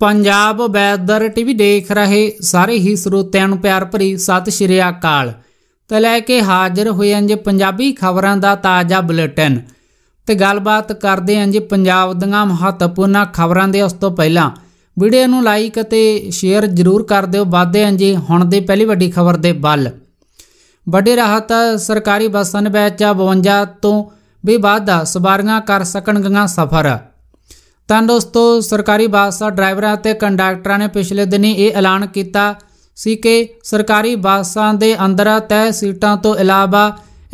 Punjab weather TV ਦੇਖ ਰਹੇ ਸਾਰੇ ਹੀ ਸਰੋਤਿਆਂ ਨੂੰ ਪਿਆਰ ਭਰੀ ਸਤਿ ਸ਼੍ਰੀ ਅਕਾਲ ਤੇ ਲੈ ਕੇ ਹਾਜ਼ਰ ਹੋਏ ਹਾਂ ਜੀ ਪੰਜਾਬੀ ਖਬਰਾਂ ਦਾ ਤਾਜ਼ਾ ਬੁਲੇਟਿਨ ਤੇ ਗੱਲਬਾਤ ਕਰਦੇ ਹਾਂ ਜੀ ਪੰਜਾਬ ਦੀਆਂ ਮਹੱਤਵਪੂਰਨ ਖਬਰਾਂ ਦੇ ਉਸ ਤੋਂ ਪਹਿਲਾਂ ਵੀਡੀਓ ਨੂੰ ਲਾਈਕ ਅਤੇ ਸ਼ੇਅਰ ਜ਼ਰੂਰ ਕਰ ਦਿਓ ਵਾਧੇ ਹਾਂ ਜੀ ਹੁਣ ਦੇ ਪਹਿਲੀ ਵੱਡੀ ਖਬਰ ਦੇ ਵੱਲ ਵੱਡੇ ਰਾਹਤ ਸਰਕਾਰੀ ਬੱਸਾਂ ਵਿੱਚ 52 ਤੋਂ ਵੀ ਵਾਧਾ ਸਵਾਰੀਆਂ ਕਰ ਸਕਣਗੀਆਂ ਸਫ਼ਰ ਤਾਂ ਦੋਸਤੋ ਸਰਕਾਰੀ ਬੱਸ ਡਰਾਈਵਰਾਂ ਅਤੇ ਕੰਡਕਟਰਾਂ ਨੇ ਪਿਛਲੇ ਦਿਨੀ ਇਹ ਐਲਾਨ ਕੀਤਾ ਸੀ ਕਿ ਸਰਕਾਰੀ ਬੱਸਾਂ ਦੇ ਅੰਦਰ ਤੈ ਸੀਟਾਂ ਤੋਂ ਇਲਾਵਾ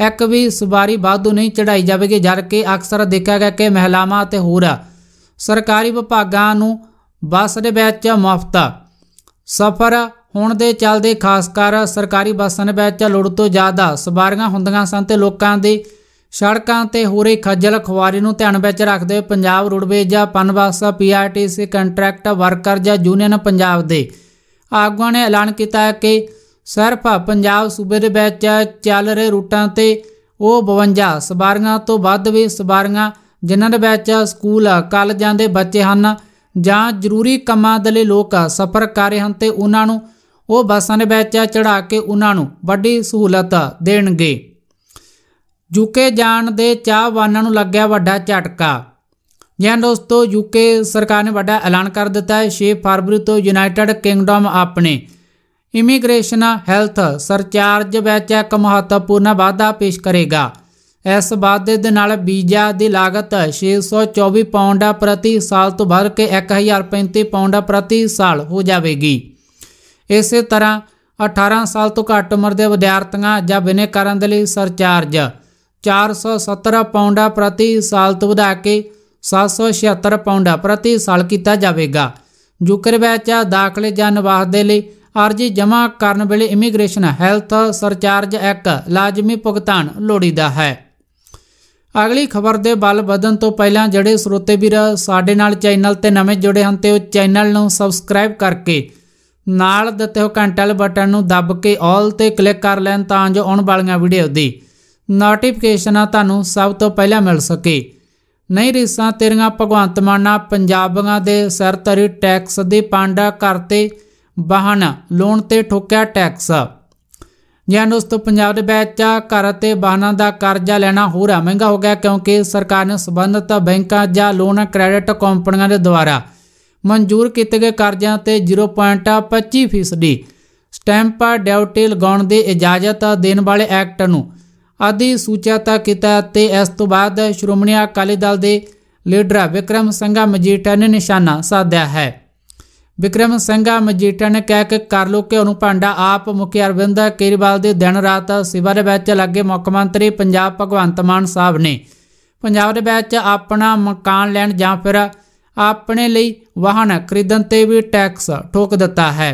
ਇੱਕ ਵੀ ਸਵਾਰੀ ਬਾਧੂ ਨਹੀਂ ਚੜਾਈ ਜਾਵੇਗੀ ਜਦ ਕਿ ਅਕਸਰ ਦੇਖਿਆ ਗਿਆ ਕਿ ਮਹਿਲਾਵਾਂ ਅਤੇ ਹੋਰ ਸਰਕਾਰੀ ਵਿਭਾਗਾਂ ਨੂੰ ਬੱਸ ਦੇ ਵਿੱਚ ਮੁਫਤ ਸਫ਼ਰ ਹੋਣ ਦੇ ਚੱਲਦੇ ਖਾਸ ਕਰ ਸਰਕਾਰੀ ਬੱਸਾਂ ਦੇ ਵਿੱਚ ਲੋੜ ਤੋਂ ਜ਼ਿਆਦਾ ਸਵਾਰੀਆਂ ਹੁੰਦੀਆਂ ਸਨ ਤੇ ਲੋਕਾਂ ਦੀ ਸੜਕਾਂ ਤੇ ਹੋ ਰਹੀ ਖੱਜਲ ਖੁਆਰੀ ਨੂੰ ਧਿਆਨ ਵਿੱਚ ਰੱਖਦੇ ਹੋਏ ਪੰਜਾਬ ਰੋਡਵੇਜ਼ ਜਾਂ ਪਨਬਸ ਪੀਆਰਟੀਸੀ ਕੰਟਰੈਕਟ ਵਰਕਰ ਜਾਂ ਯੂਨੀਅਨ ਪੰਜਾਬ ਦੇ ਆਗੂਆਂ ਨੇ ਐਲਾਨ ਕੀਤਾ ਹੈ ਕਿ ਸਿਰਫ ਪੰਜਾਬ ਸੂਬੇ ਦੇ ਵਿੱਚ ਚੱਲ ਰਹੇ ਰੂਟਾਂ ਤੇ ਉਹ 52 ਸਵਾਰੀਆਂ ਤੋਂ ਵੱਧ ਵੀ ਸਵਾਰੀਆਂ ਜਿਨ੍ਹਾਂ ਦੇ ਵਿੱਚ ਸਕੂਲ ਕਾਲਜਾਂ ਜਾਂਦੇ ਬੱਚੇ ਹਨ ਜਾਂ ਜ਼ਰੂਰੀ ਕੰਮਾਂ ਦੇ ਲਈ ਲੋਕ ਸਫ਼ਰ ਕਰ ਰਹੇ ਹਨ ਤੇ ਉਹਨਾਂ ਨੂੰ ਉਹ ਬੱਸਾਂ ਦੇ ਵਿੱਚ ਚੜਾ ਕੇ ਉਹਨਾਂ ਨੂੰ ਵੱਡੀ ਸਹੂਲਤ ਦੇਣਗੇ ਯੂਕੇ ਜਾਣ ਦੇ ਚਾਹਵਾਨਾਂ ਨੂੰ ਲੱਗਿਆ ਵੱਡਾ ਝਟਕਾ ਜਾਂ ਦੋਸਤੋ ਯੂਕੇ ਸਰਕਾਰ ਨੇ ਵੱਡਾ ਐਲਾਨ ਕਰ ਦਿੱਤਾ ਹੈ 6 ਫਰਵਰੀ ਤੋਂ ਯੂਨਾਈਟਿਡ ਕਿੰਗਡਮ ਆਪਣੇ ਇਮੀਗ੍ਰੇਸ਼ਨ ਹੈਲਥ ਸਰਚਾਰਜ ਵਿੱਚ ਇੱਕ ਮਹੱਤਵਪੂਰਨ ਵਾਧਾ ਪੇਸ਼ ਕਰੇਗਾ ਇਸ ਵਾਧੇ ਦੇ ਨਾਲ ਵੀਜ਼ਾ ਦੀ ਲਾਗਤ 624 ਪਾਉਂਡ ਪ੍ਰਤੀ ਸਾਲ ਤੋਂ ਵੱਧ ਕੇ 1035 ਪਾਉਂਡ ਪ੍ਰਤੀ ਸਾਲ ਹੋ ਜਾਵੇਗੀ ਇਸੇ ਤਰ੍ਹਾਂ 18 ਸਾਲ ਤੋਂ ਘੱਟ ਉਮਰ ਦੇ ਵਿਦਿਆਰਥੀਆਂ ਜਾਂ ਬਿਨੇ ਕਰਨ ਦੇ ਲਈ ਸਰਚਾਰਜ 417 ਪਾਉਂਡਾ ਪ੍ਰਤੀ ਸਾਲ ਤੋਂ ਵਧਾ ਕੇ 776 ਪਾਉਂਡਾ ਪ੍ਰਤੀ ਸਾਲ ਕੀਤਾ ਜਾਵੇਗਾ ਜੁਕਰ ਵਿੱਚ ਦਾਖਲੇ ਜਾਂ ਨਿਵਾਸ ਦੇ ਲਈ ਅਰਜੀ ਜਮ੍ਹਾਂ ਕਰਨ ਵੇਲੇ ਇਮੀਗ੍ਰੇਸ਼ਨ ਹੈਲਥ ਸਰਚਾਰਜ ਐਕ ਲਾਜ਼ਮੀ ਭੁਗਤਾਨ ਲੋੜੀਦਾ ਹੈ ਅਗਲੀ ਖਬਰ ਦੇ ਬਲ ਵਧਣ ਤੋਂ ਪਹਿਲਾਂ ਜਿਹੜੇ ਸਰੋਤੇ ਵੀਰ ਸਾਡੇ ਨਾਲ ਚੈਨਲ ਤੇ ਨਵੇਂ ਜੁੜੇ ਹਨ ਤੇ ਉਹ ਚੈਨਲ ਨੂੰ ਸਬਸਕ੍ਰਾਈਬ ਕਰਕੇ ਨਾਲ ਦਿੱਤੇ ਹੋ ਘੰਟਾ ਵਾਲੇ ਬਟਨ ਨੂੰ ਦੱਬ ਕੇ ਆਲ ਤੇ ਕਲਿੱਕ ਕਰ ਲੈਣ ਤਾਂ ਜੋ ਆਉਣ ਵਾਲੀਆਂ ਵੀਡੀਓ ਦੀ ਨੋਟੀਫਿਕੇਸ਼ਨਾਂ ਤੁਹਾਨੂੰ ਸਭ ਤੋਂ ਪਹਿਲਾਂ ਮਿਲ ਸਕੇ ਨਹੀਂ ਰੀਸਾਂ ਤੇਰੀਆਂ ਭਗਵੰਤ ਮਾਨਾ ਪੰਜਾਬੀਆਂ ਦੇ ਸਿਰ ਤਰੀ ਟੈਕਸ ਦੇ ਪਾਂਡਾ ਕਰਤੇ ਬਹਨ ਲੋਨ ਤੇ ਠੋਕਿਆ ਟੈਕਸ ਜਾਂ ਤੋਂ ਪੰਜਾਬ ਦੇ ਵਿੱਚ ਘਰ ਅਤੇ ਬਹਨਾਂ ਦਾ ਕਰਜ਼ਾ ਲੈਣਾ ਹੋਰ ਮਹਿੰਗਾ ਹੋ ਗਿਆ ਕਿਉਂਕਿ ਸਰਕਾਰ ਨੇ ਸਬੰਧਤ ਬੈਂਕਾਂ ਜਾਂ ਲੋਨ ਕ੍ਰੈਡਿਟ ਕੰਪਨੀਆਂ ਦੇ ਦੁਆਰਾ ਮਨਜ਼ੂਰ ਕੀਤੇ ਗਏ ਕਰਜ਼ਿਆਂ ਤੇ 0.25% ਸਟੈਂਪ ਡਿਊਟੀ ਲਗਾਉਣ ਦੀ ਇਜਾਜ਼ਤ ਦੇਣ ਵਾਲੇ ਐਕਟ ਨੂੰ ਆਦਿ ਸੂਚਿਆਤਾ ਕੀਤਾ ਤੇ ਇਸ ਤੋਂ ਬਾਅਦ ਸ਼੍ਰੋਮਣੀ ਅਕਾਲੀ ਦਲ ਦੇ ਲੀਡਰ ਵਿਕਰਮ ਸੰਘਾ ਮਜੀਠਾ ਨੇ ਨਿਸ਼ਾਨਾ ਸਾਧਿਆ ਹੈ ਵਿਕਰਮ ਸੰਘਾ ਮਜੀਠਾ ਨੇ ਕਹਿ ਕੇ ਕਰ ਲੋ ਕਿ ਉਹਨੂੰ ਭਾਂਡਾ ਆਪ ਮੁਖੀ ਅਰਵਿੰਦ ਕੇਰੀਵਾਲ ਦੇ ਦਿਨ ਰਾਤ ਸਿਵਰ ਦੇ ਵਿੱਚ ਲੱਗੇ ਮੁੱਖ ਮੰਤਰੀ ਪੰਜਾਬ ਭਗਵੰਤ ਮਾਨ ਸਾਹਿਬ ਨੇ ਪੰਜਾਬ ਦੇ ਵਿੱਚ ਆਪਣਾ ਮਕਾਨ ਲੈਣ ਜਾਂ ਫਿਰ ਆਪਣੇ ਲਈ ਵਾਹਨ ਖਰੀਦਣ ਤੇ ਵੀ ਟੈਕਸ ਠੋਕ ਦਿੱਤਾ ਹੈ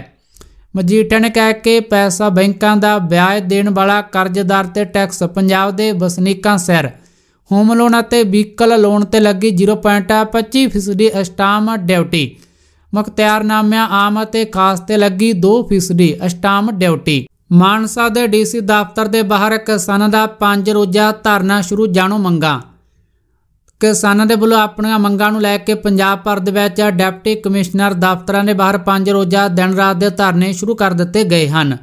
ਮਜੀਠਣ ਕਹਿ ਕੇ ਪੈਸਾ ਬੈਂਕਾਂ ਦਾ ਵਿਆਜ ਦੇਣ ਵਾਲਾ ਕਰਜ਼ਦਾਰ ਤੇ ਟੈਕਸ ਪੰਜਾਬ ਦੇ ਵਸਨੀਕਾਂ ਸਿਰ ਹੋਮ ਲੋਨ ਅਤੇ ਵਹੀਕਲ ਲੋਨ ਤੇ ਲੱਗੀ 0.25% ਅਸਟਾਮ ਡਿਊਟੀ ਮੁਖਤਿਆਰਨਾਮਿਆਂ ਆਮ ਅਤੇ ਖਾਸ ਤੇ ਲੱਗੀ 2% ਅਸਟਾਮ ਡਿਊਟੀ ਮਾਨਸਾ ਦੇ ਡੀਸੀ ਦਫ਼ਤਰ ਦੇ ਬਾਹਰ ਕਿਸਾਨਾਂ ਦਾ 5 ਰੋਜ਼ਾ ਧਰਨਾ ਸ਼ੁਰੂ ਜਾਣੋ ਮੰਗਾ ਕਿਸਾਨਾਂ ਦੇ ਵੱਲੋਂ ਆਪਣੀਆਂ ਮੰਗਾਂ ਨੂੰ ਲੈ ਕੇ ਪੰਜਾਬ ਭਰ ਦੇ ਵਿੱਚ ਡਿਪਟੀ ਕਮਿਸ਼ਨਰ ਦਫ਼ਤਰਾਂ ਦੇ ਬਾਹਰ 5 ਰੋਜ਼ਾ ਦਿਨ ਰਾਤ ਦੇ ਧਰਨੇ ਸ਼ੁਰੂ ਕਰ ਦਿੱਤੇ ਗਏ ਹਨ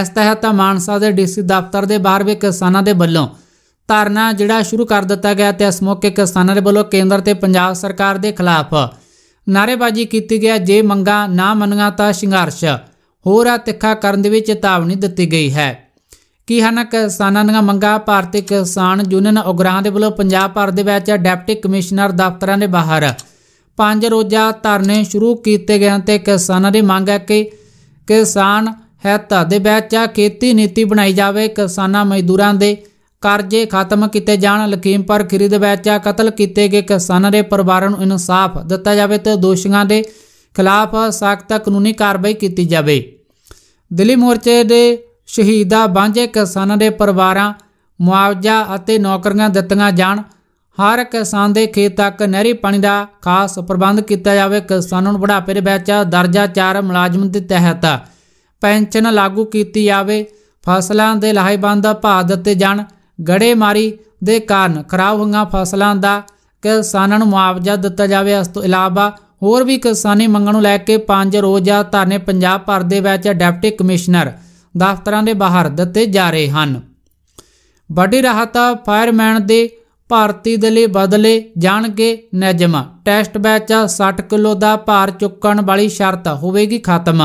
ਇਸ ਤਹਿਤ ਮਾਨਸਾ ਦੇ ਡੀਸੀ ਦਫ਼ਤਰ ਦੇ ਬਾਹਰ ਵੀ ਕਿਸਾਨਾਂ ਦੇ ਵੱਲੋਂ ਧਰਨਾ ਜਿਹੜਾ ਸ਼ੁਰੂ ਕਰ ਦਿੱਤਾ ਗਿਆ ਤੇ ਇਸ ਮੌਕੇ ਕਿਸਾਨਾਂ ਦੇ ਵੱਲੋਂ ਕੇਂਦਰ ਤੇ ਪੰਜਾਬ ਸਰਕਾਰ ਦੇ ਖਿਲਾਫ ਨਾਰੇਬਾਜ਼ੀ ਕੀਤੀ ਗਿਆ ਜੇ ਮੰਗਾਂ ਨਾ ਮੰਨੀਆਂ ਤਾਂ ਸੰਘਰਸ਼ ਹੋਰ ਆ ਤਿੱਖਾ ਕਰਨ ਦੀ ਚੇਤਾਵਨੀ ਦਿੱਤੀ ਗਈ ਹੈ ਕੀ ਹਨ ਕਿਸਾਨਾਂ ਦੀਆਂ ਮੰਗਾਂ ਭਾਰਤੀ ਕਿਸਾਨ ਯੂਨੀਅਨ ਉਗਰਾਹਾਂ ਦੇ ਵੱਲੋਂ ਪੰਜਾਬ ਭਰ ਦੇ ਵਿੱਚ ਡਿਪਟੀ ਕਮਿਸ਼ਨਰ ਦਫ਼ਤਰਾਂ ਦੇ ਬਾਹਰ ਪੰਜ ਰੋਜ਼ਾ ਧਰਨੇ ਸ਼ੁਰੂ ਕੀਤੇ ਗਏ ਹਨ ਤੇ ਕਿਸਾਨਾਂ ਦੀ ਮੰਗ ਹੈ ਕਿ ਕਿਸਾਨ ਹਿੱਤ ਦੇ ਵਿੱਚ ਖੇਤੀ ਨੀਤੀ ਬਣਾਈ ਜਾਵੇ ਕਿਸਾਨਾਂ ਮਜ਼ਦੂਰਾਂ ਦੇ ਕਰਜ਼ੇ ਖਤਮ ਕੀਤੇ ਜਾਣ ਲਕੀਮਪੁਰ ਖਰੀਦ ਦੇ ਵਿੱਚ ਕਤਲ ਕੀਤੇ ਗਏ ਕਿਸਾਨਾਂ ਦੇ ਪਰਿਵਾਰਾਂ ਨੂੰ ਇਨਸਾਫ ਦਿੱਤਾ ਜਾਵੇ ਤੇ ਦੋਸ਼ੀਆਂ ਦੇ ਖਿਲਾਫ ਸਖਤ ਕਾਨੂੰਨੀ ਕਾਰਵਾਈ ਕੀਤੀ ਜਾਵੇ ਦਿੱਲੀ ਮੋਰਚੇ ਦੇ ਸ਼ਹੀਦਾਂ ਬਾਂਝੇ ਕਿਸਾਨਾਂ ਦੇ ਪਰਿਵਾਰਾਂ ਮੁਆਵਜ਼ਾ ਅਤੇ ਨੌਕਰੀਆਂ ਦਿੱਤੀਆਂ ਜਾਣ ਹਰ ਕਿਸਾਨ ਦੇ ਖੇਤ ਤੱਕ ਨਹਿਰੀ ਪਾਣੀ ਦਾ ਖਾਸ ਪ੍ਰਬੰਧ ਕੀਤਾ ਜਾਵੇ ਕਿਸਾਨਾਂ ਨੂੰ ਬੁਢਾਪੇ ਦੇ ਵਿੱਚ ਦਰਜਾ 4 ਮੁਲਾਜ਼ਮ ਦੇ ਤਹਿਤ ਪੈਨਸ਼ਨ ਲਾਗੂ ਕੀਤੀ ਜਾਵੇ ਫਸਲਾਂ ਦੇ ਲਾਹੇਵੰਦ ਭਾਅ ਦਿੱਤੇ ਜਾਣ ਗੜੇਮਾਰੀ ਦੇ ਕਾਰਨ ਖਰਾਬ ਹੋਈਆਂ ਫਸਲਾਂ ਦਾ ਕਿਸਾਨਾਂ ਨੂੰ ਮੁਆਵਜ਼ਾ ਦਿੱਤਾ ਜਾਵੇ ਇਸ ਤੋਂ ਇਲਾਵਾ ਹੋਰ ਵੀ ਕਿਸਾਨੀ ਮੰਗਾਂ ਨੂੰ ਲੈ ਕੇ ਪੰਜ ਰੋਜ਼ਾ ਧਰਨੇ ਪੰਜਾਬ ਭਰ ਦੇ ਵਿੱਚ ਡਿਪਟੀ ਕਮਿਸ਼ਨਰ ਦਫ਼ਤਰਾਂ ਦੇ ਬਾਹਰ ਦਿੱਤੇ ਜਾ ਰਹੇ ਹਨ ਵੱਡੀ ਰਾਹਤ ਫਾਇਰਮੈਨ ਦੇ ਭਾਰਤੀ ਦੇ ਲਈ ਬਦਲੇ ਜਾਣਗੇ ਨਿਯਮ ਟੈਸਟ ਬੈਚ 60 ਕਿਲੋ ਦਾ ਭਾਰ ਚੁੱਕਣ ਵਾਲੀ ਸ਼ਰਤ ਹੋਵੇਗੀ ਖਤਮ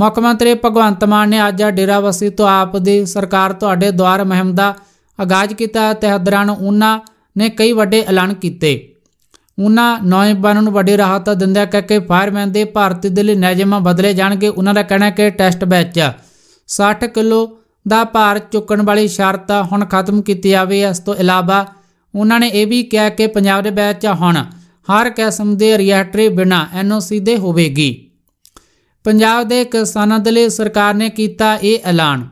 ਮੁੱਖ ਮੰਤਰੀ ਭਗਵੰਤ ਮਾਨ ਨੇ ਅੱਜ ਡੇਰਾਵਸੀ ਤੋਂ ਆਪ ਦੀ ਸਰਕਾਰ ਤੁਹਾਡੇ ਦਵਾਰ ਮਹਿਮ ਦਾ ਆਗਾਜ਼ ਕੀਤਾ ਤੇ ਨੂੰ ਉਹਨਾਂ ਨੇ ਕਈ ਵੱਡੇ ਐਲਾਨ ਕੀਤੇ ਉਹਨਾਂ ਬਨ ਨੂੰ ਵੱਡੀ ਰਾਹਤ ਦਿੰਦਿਆਂ ਕਹਿ ਕੇ ਫਾਇਰਮੈਨ ਦੇ ਭਾਰਤੀ ਦੇ ਲਈ ਨਿਯਮ ਬਦਲੇ ਜਾਣਗੇ ਉਹਨਾਂ ਦਾ ਕਹਿਣਾ ਹੈ ਕਿ ਟੈਸਟ ਬੈਚ 60 ਕਿਲੋ ਦਾ ਭਾਰ ਚੁੱਕਣ ਵਾਲੀ ਸ਼ਰਤ ਹੁਣ ਖਤਮ ਕੀਤੀ ਜਾਵੇ ਇਸ ਤੋਂ ਇਲਾਵਾ ਉਹਨਾਂ ਨੇ ਇਹ ਵੀ ਕਿਹਾ ਕਿ ਪੰਜਾਬ ਦੇ ਵਿੱਚ ਹੁਣ ਹਰ ਕਿਸਮ ਦੇ ਰਿਐਕਟਰੀ ਬਿਨਾ ਐਨਓਸੀ ਦੇ ਹੋਵੇਗੀ ਪੰਜਾਬ ਦੇ ਕਿਸਾਨਾਂ ਦੇ ਲਈ ਸਰਕਾਰ ਨੇ ਕੀਤਾ ਇਹ ਐਲਾਨ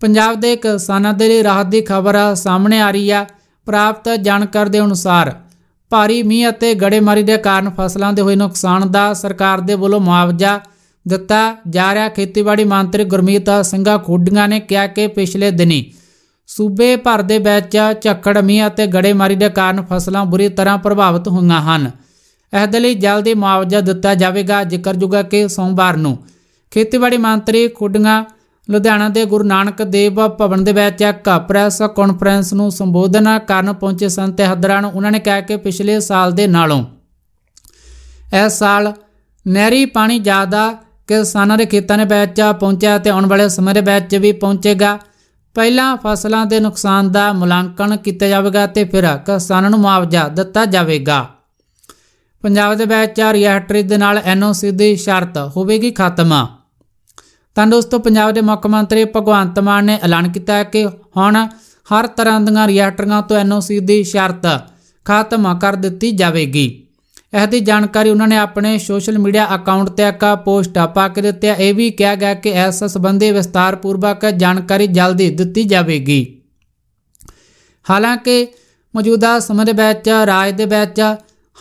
ਪੰਜਾਬ ਦੇ ਕਿਸਾਨਾਂ ਦੇ ਲਈ ਰਾਹਤ ਦੀ ਖਬਰ ਸਾਹਮਣੇ ਆ ਰਹੀ ਆ ਪ੍ਰਾਪਤ ਜਾਣਕਾਰੀ ਦੇ ਅਨੁਸਾਰ ਭਾਰੀ ਮੀਂਹ ਅਤੇ ਗੜੇਮਾਰੀ ਦੇ ਕਾਰਨ ਫਸਲਾਂ ਦੇ ਹੋਏ ਨੁਕਸਾਨ ਦਾ ਸਰਕਾਰ ਦੇ ਵੱਲੋਂ ਮੁਆਵਜ਼ਾ ਦਿੱਤਾ ਜਾ ਰਿਹਾ ਖੇਤੀਬਾੜੀ ਮੰਤਰੀ ਗੁਰਮੀਤ ਸਿੰਘਾ ਖੋਡੀਆਂ ਨੇ ਕਿਹਾ ਕਿ ਪਿਛਲੇ ਦਿਨੀ ਸੂਬੇ ਭਰ ਦੇ ਵਿੱਚ ਝੱਕੜ ਮੀਂਹ ਅਤੇ ਗੜੇਮਾਰੀ ਦੇ ਕਾਰਨ ਫਸਲਾਂ ਬੁਰੀ ਤਰ੍ਹਾਂ ਪ੍ਰਭਾਵਿਤ ਹੋਈਆਂ ਹਨ ਇਸ ਦੇ ਲਈ ਜਲਦੀ ਮੁਆਵਜ਼ਾ ਦਿੱਤਾ ਜਾਵੇਗਾ ਜ਼ਿਕਰ ਜੁਗਾ ਕਿ ਸੋਮਵਾਰ ਨੂੰ ਖੇਤੀਬਾੜੀ ਮੰਤਰੀ ਖੋਡੀਆਂ ਲੁਧਿਆਣਾ ਦੇ ਗੁਰੂ ਨਾਨਕ ਦੇਵ ਭਵਨ ਦੇ ਵਿੱਚ ਇੱਕ ਪ੍ਰੈਸ ਕਾਨਫਰੰਸ ਨੂੰ ਸੰਬੋਧਨ ਕਰਨ ਪਹੁੰਚੇ ਸਨ ਤੇ ਹਦਰਾਂ ਨੂੰ ਉਹਨਾਂ ਨੇ ਕਿਹਾ ਕਿ ਪਿਛਲੇ ਸਾਲ ਦੇ ਨਾਲੋਂ ਇਸ ਸਾਲ ਨਹਿਰੀ ਪਾਣੀ ਜ਼ਿਆਦਾ ਕਿਸਾਨਾਂ ਦੇ ਖੇਤਾਂ ਦੇ ਵਿੱਚ ਪਹੁੰਚਿਆ ਤੇ ਆਉਣ ਵਾਲੇ ਸਮੇਂ ਦੇ ਵਿੱਚ ਵੀ ਪਹੁੰਚੇਗਾ ਪਹਿਲਾਂ ਫਸਲਾਂ ਦੇ ਨੁਕਸਾਨ ਦਾ ਮੁਲਾਂਕਣ ਕੀਤਾ ਜਾਵੇਗਾ ਤੇ ਫਿਰ ਕਿਸਾਨਾਂ ਨੂੰ ਮੁਆਵਜ਼ਾ ਦਿੱਤਾ ਜਾਵੇਗਾ ਪੰਜਾਬ ਦੇ ਵਿੱਚ ਰਿਐਕਟਰੀ ਦੇ ਨਾਲ ਐਨਓਸੀ ਦੀ ਸ਼ਰਤ ਹੋਵੇਗੀ ਖਤਮ ਤਾਂ ਦੋਸਤੋ ਪੰਜਾਬ ਦੇ ਮੁੱਖ ਮੰਤਰੀ ਭਗਵੰਤ ਮਾਨ ਨੇ ਐਲਾਨ ਕੀਤਾ ਹੈ ਕਿ ਹੁਣ ਹਰ ਤਰ੍ਹਾਂ ਦੀਆਂ ਰਿਐਕਟਰੀਆਂ ਤੋਂ ਐਨਓਸੀ ਦੀ ਸ਼ਰਤ ਖਤਮ ਕਰ ਦਿੱਤੀ ਜਾਵੇਗੀ ਇਹਦੀ ਦੀ ਜਾਣਕਾਰੀ ਉਹਨਾਂ ਨੇ ਆਪਣੇ ਸੋਸ਼ਲ ਮੀਡੀਆ ਅਕਾਊਂਟ ਤੇ ਇੱਕ ਪੋਸਟ ਪਾ ਕੇ ਦਿੱਤੀ ਹੈ ਇਹ ਵੀ ਕਿਹਾ ਗਿਆ ਕਿ ਇਸ ਸੰਬੰਧੀ ਵਿਸਤਾਰਪੂਰਵਕ ਜਾਣਕਾਰੀ ਜਲਦੀ ਦਿੱਤੀ ਜਾਵੇਗੀ ਹਾਲਾਂਕਿ ਮੌਜੂਦਾ ਸਮੇਂ ਦੇ ਵਿੱਚ ਰਾਜ ਦੇ ਵਿੱਚ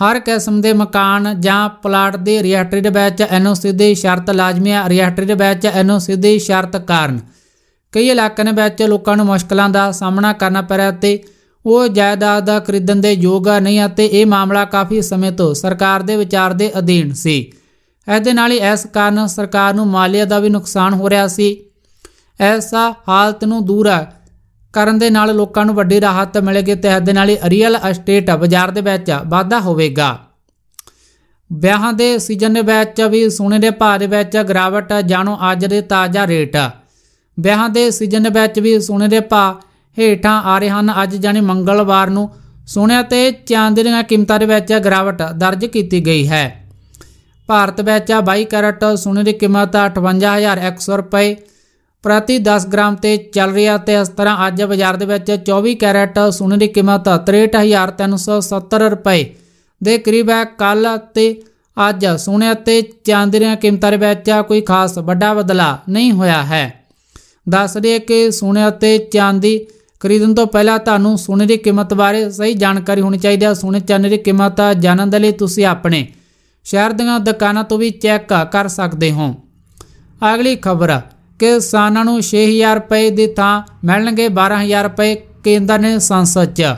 ਹਰ ਕਿਸਮ ਦੇ ਮਕਾਨ ਜਾਂ ਪਲਾਟ ਦੇ ਰਿਐਕਟਰੀ ਦੇ ਵਿੱਚ ਐਨਓਸੀ ਦੀ ਸ਼ਰਤ ਲਾਜ਼ਮੀ ਹੈ ਰਿਐਕਟਰੀ ਦੇ ਵਿੱਚ ਐਨਓਸੀ ਦੀ ਸ਼ਰਤ ਕਾਰਨ ਕਈ ਇਲਾਕਿਆਂ ਦੇ ਵਿੱਚ ਲੋਕਾਂ ਨੂੰ ਮੁਸ਼ਕਲਾਂ ਦਾ ਸਾਹਮਣਾ ਕਰਨਾ ਪੈ ਰਿਹਾ ਤੇ ਉਹ ਜਾਇਦਾਦ ਦਾ ਖਰੀਦਣ ਦੇ ਯੋਗ ਨਹੀਂ ਅਤੇ ਇਹ ਮਾਮਲਾ ਕਾਫੀ ਸਮੇਂ ਤੋਂ ਸਰਕਾਰ ਦੇ ਵਿਚਾਰ ਦੇ ਅਧੀਨ ਸੀ ਇਸ ਦੇ ਨਾਲ ਹੀ ਇਸ ਕਾਰਨ ਸਰਕਾਰ ਨੂੰ ਮਾਲੀਆ ਦਾ ਵੀ ਨੁਕਸਾਨ ਹੋ ਰਿਹਾ ਸੀ ਐਸਾ ਹਾਲਤ ਨੂੰ ਦੂਰ ਕਰਨ ਦੇ ਨਾਲ ਲੋਕਾਂ ਨੂੰ ਵੱਡੀ ਰਾਹਤ ਮਿਲੇਗੀ ਤੇ ਇਸ ਦੇ ਨਾਲ ਹੀ ਰੀਅਲ ਅਸਟੇਟ ਬਾਜ਼ਾਰ ਦੇ ਵਿੱਚ ਵਾਧਾ ਹੋਵੇਗਾ ਵਿਆਹਾਂ ਦੇ ਸੀਜ਼ਨ ਦੇ ਵਿੱਚ ਵੀ ਸੋਨੇ ਦੇ ਭਾਅ ਦੇ ਵਿੱਚ ਗਰਾਵਟ ਜਾਣੋ ਅੱਜ ਦੇ ਤਾਜ਼ਾ ਰੇਟ ਵਿਆਹਾਂ ਦੇ ਸੀਜ਼ਨ ਦੇ ਵਿੱਚ ਵੀ ਸੋਨੇ ਦੇ ਭਾਅ ਹੇਠਾਂ ਆ ਰਹੇ ਹਨ ਅੱਜ ਜਾਨੀ ਮੰਗਲਵਾਰ ਨੂੰ ਸੋਨੇ ਤੇ ਚਾਂਦੀ ਦੀਆਂ ਕੀਮਤਾਂ ਦੇ ਵਿੱਚ ਗਿਰਾਵਟ ਦਰਜ ਕੀਤੀ ਗਈ ਹੈ ਭਾਰਤ ਵਿੱਚ 22 ਕੈਰਟ ਸੋਨੇ ਦੀ ਕੀਮਤ 58100 ਰੁਪਏ ਪ੍ਰਤੀ 10 ਗ੍ਰਾਮ ਤੇ ਚੱਲ ਰਹੀ ਹੈ ਤੇ ਇਸ ਤਰ੍ਹਾਂ ਅੱਜ ਬਾਜ਼ਾਰ ਦੇ ਵਿੱਚ 24 ਕੈਰਟ ਸੋਨੇ ਦੀ ਕੀਮਤ 63370 ਰੁਪਏ ਦੇ ਕਰੀਬ ਹੈ ਕੱਲ ਤੇ ਅੱਜ ਸੋਨੇ ਅਤੇ ਚਾਂਦੀ ਦੀਆਂ ਕੀਮਤਾਂ ਦੇ ਵਿੱਚ ਕੋਈ ਖਾਸ ਵੱਡਾ ਬਦਲਾ ਨਹੀਂ ਹੋਇਆ ਹੈ ਦੱਸ ਦਈਏ ਕਿ ਸੋਨੇ ਅਤੇ ਚਾਂਦੀ ਖਰੀਦਣ ਤੋਂ ਪਹਿਲਾਂ ਤੁਹਾਨੂੰ ਸੋਨੇ ਦੀ ਕੀਮਤ ਬਾਰੇ ਸਹੀ ਜਾਣਕਾਰੀ ਹੋਣੀ ਚਾਹੀਦੀ ਹੈ ਸੋਨੇ ਚਾਂਦੀ ਦੀ ਕੀਮਤ ਜਾਣਨ ਦੇ ਲਈ ਤੁਸੀਂ ਆਪਣੇ ਸ਼ਹਿਰ ਦੀਆਂ ਦੁਕਾਨਾਂ ਤੋਂ ਵੀ ਚੈੱਕ ਕਰ ਸਕਦੇ ਹੋ ਅਗਲੀ ਖਬਰ ਕਿਸਾਨਾਂ ਨੂੰ 6000 ਰੁਪਏ ਦੀ ਥਾਂ ਮਿਲਣਗੇ 12000 ਰੁਪਏ ਕੇਂਦਰ ਨੇ ਸੰਸਦ 'ਚ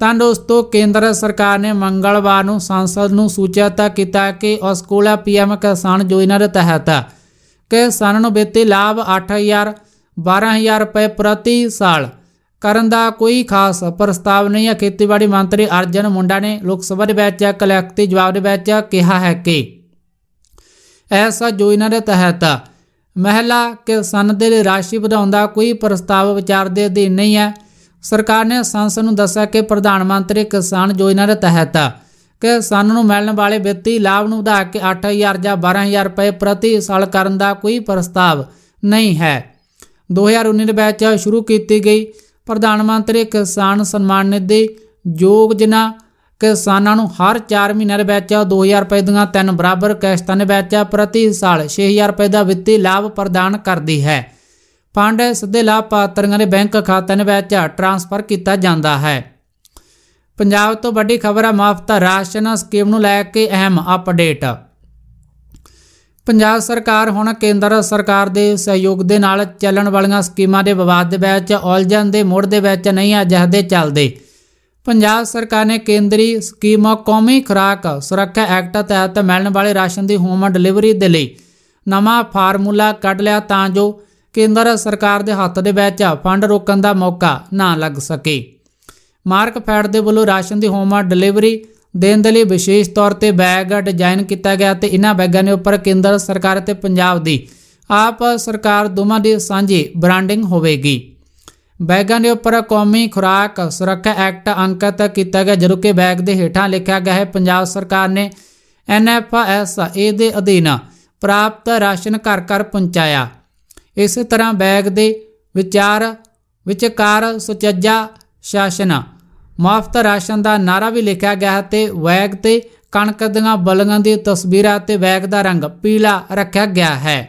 ਤਾਂ ਦੋਸਤੋ ਕੇਂਦਰ ਸਰਕਾਰ ਨੇ ਮੰਗਲਵਾਰ ਨੂੰ ਸੰਸਦ ਨੂੰ ਸੂਚਿਤ ਕੀਤਾ ਕਿ ਉਸ ਕੋਲ ਪੀਐਮ ਕਿਸਾਨ ਯੋਜਨਾ ਦੇ ਤਹਿਤ ਕਿਸਾਨਾਂ ਨੂੰ ਬੇਤੇ ਲਾਭ 8000 12000 ਰੁਪਏ ਪ੍ਰਤੀ ਸਾਲ ਕਰਨ ਦਾ ਕੋਈ ਖਾਸ ਪ੍ਰਸਤਾਵ ਨਹੀਂ ਹੈ ਖੇਤੀਬਾੜੀ ਮੰਤਰੀ ਅਰਜਨ ਮੁੰਡਾ ਨੇ ਲੋਕ ਸਭਾ ਦੇ ਵਿੱਚ ਕਲੈਕਟਿਵ ਜਵਾਬ ਦੇ ਵਿੱਚ ਕਿਹਾ ਹੈ ਕਿ ਐਸਾ ਯੋਜਨਾ ਦੇ ਤਹਿਤ ਮਹਿਲਾ ਕਿਸਾਨ ਦੇ ਲਈ ਰਾਸ਼ੀ ਵਧਾਉਣ ਦਾ ਕੋਈ ਪ੍ਰਸਤਾਵ ਵਿਚਾਰ ਦੇ ਅਧੀਨ ਨਹੀਂ ਹੈ ਸਰਕਾਰ ਨੇ ਸੰਸਦ ਨੂੰ ਦੱਸਿਆ ਕਿ ਪ੍ਰਧਾਨ ਮੰਤਰੀ ਕਿਸਾਨ ਯੋਜਨਾ ਦੇ ਤਹਿਤ ਕਿਸਾਨ ਨੂੰ ਮਿਲਣ ਵਾਲੇ ਵਿੱਤੀ ਲਾਭ ਨੂੰ ਵਧਾ ਕੇ 8000 ਜਾਂ 12000 ਰੁਪਏ ਪ੍ਰਤੀ ਸਾਲ ਕਰਨ ਦਾ ਕੋਈ ਪ੍ਰਸਤਾਵ ਨਹੀਂ ਹੈ 2019 ਦੇ ਵਿੱਚ ਸ਼ੁਰੂ ਕੀਤੀ ਗਈ ਪ੍ਰਧਾਨ ਮੰਤਰੀ ਕਿਸਾਨ ਸਨਮਾਨ ਨਿਧੀ ਯੋਗ ਕਿਸਾਨਾਂ ਨੂੰ ਹਰ 4 ਮਹੀਨੇ ਦੇ ਵਿੱਚ 2000 ਰੁਪਏ ਦੀਆਂ ਤਿੰਨ ਬਰਾਬਰ ਕਿਸ਼ਤਾਂ ਦੇ ਵਿੱਚ ਪ੍ਰਤੀ ਸਾਲ 6000 ਰੁਪਏ ਦਾ ਵਿੱਤੀ ਲਾਭ ਪ੍ਰਦਾਨ ਕਰਦੀ ਹੈ ਫੰਡ ਸਿੱਧੇ ਲਾਭਪਾਤਰੀਆਂ ਦੇ ਬੈਂਕ ਖਾਤਿਆਂ ਦੇ ਵਿੱਚ ਟ੍ਰਾਂਸਫਰ ਕੀਤਾ ਜਾਂਦਾ ਹੈ ਪੰਜਾਬ ਤੋਂ ਵੱਡੀ ਖਬਰ ਹੈ ਮਾਫਤਾ ਰਾਸ਼ਨ ਸਕੀਮ ਨੂੰ ਲੈ ਕੇ ਅਹਿਮ ਅਪਡੇਟ ਪੰਜਾਬ ਸਰਕਾਰ ਹੁਣ ਕੇਂਦਰ ਸਰਕਾਰ ਦੇ ਸਹਿਯੋਗ ਦੇ ਨਾਲ ਚੱਲਣ ਵਾਲੀਆਂ ਸਕੀਮਾਂ ਦੇ ਵਿਵਾਦ ਦੇ ਵਿੱਚ ਉਲਝਣ ਦੇ ਮੋੜ ਦੇ ਵਿੱਚ ਨਹੀਂ ਜਹਦੇ ਚੱਲਦੇ ਪੰਜਾਬ ਸਰਕਾਰ ਨੇ ਕੇਂਦਰੀ ਸਕੀਮ ਕੌਮੀ ਖੁਰਾਕ ਸੁਰੱਖਿਆ ਐਕਟ ਤਹਿਤ ਮਿਲਣ ਵਾਲੇ ਰਾਸ਼ਨ ਦੀ ਹੋਮ ਡਿਲੀਵਰੀ ਦੇ ਲਈ ਨਵਾਂ ਫਾਰਮੂਲਾ ਕੱਢ ਲਿਆ ਤਾਂ ਜੋ ਕੇਂਦਰ ਸਰਕਾਰ ਦੇ ਹੱਥ ਦੇ ਵਿੱਚ ਫੰਡ ਰੋਕਣ ਦਾ ਮੌਕਾ ਨਾ ਲੱਗ ਸਕੇ ਮਾਰਕ ਫੈਡ ਦੇ ਵੱਲੋਂ ਰਾਸ਼ਨ ਦੀ ਹੋਮ ਡਿਲੀਵਰੀ ਦੇਣ ਦੇ ਲਈ ਵਿਸ਼ੇਸ਼ ਤੌਰ ਤੇ ਬੈਗ ਡਿਜ਼ਾਈਨ ਕੀਤਾ ਗਿਆ ਤੇ ਇਹਨਾਂ ਬੈਗਾਂ ਦੇ ਉੱਪਰ ਕੇਂਦਰ ਸਰਕਾਰ ਅਤੇ ਪੰਜਾਬ ਦੀ ਆਪ ਸਰਕਾਰ ਦੋਵਾਂ ਦੀ ਸਾਂਝੀ ਬ੍ਰਾਂਡਿੰਗ ਹੋਵੇਗੀ ਬੈਗਾਂ ਦੇ ਉੱਪਰ ਕੌਮੀ ਖੁਰਾਕ ਸੁਰੱਖਿਆ ਐਕਟ ਅੰਕਤ ਕੀਤਾ ਗਿਆ ਜਦੋਂ ਕਿ ਬੈਗ ਦੇ ਹੇਠਾਂ ਲਿਖਿਆ ਗਿਆ ਹੈ ਪੰਜਾਬ ਸਰਕਾਰ ਨੇ ਐਨਐਫਐਸ ਇਹ ਦੇ ਅਧੀਨ ਪ੍ਰਾਪਤ ਰਾਸ਼ਨ ਘਰ ਘਰ ਪਹੁੰਚਾਇਆ ਇਸੇ ਤਰ੍ਹਾਂ ਬੈਗ ਦੇ ਵਿਚਾਰ ਵਿਚਕਾਰ ਸੁਚੱਜਾ ਸ਼ਾਸਨ ਮਾਫਤ ਰਾਸ਼ਨ ਦਾ ਨਾਰਾ ਵੀ ਲਿਖਿਆ ਗਿਆ ਹੈ ਤੇ ਵੈਗ ਤੇ ਕਣਕ ਦੀਆਂ ਬਲੀਆਂ ਦੀ ਤਸਵੀਰਾਂ ਤੇ ਵੈਗ ਦਾ ਰੰਗ ਪੀਲਾ ਰੱਖਿਆ ਗਿਆ ਹੈ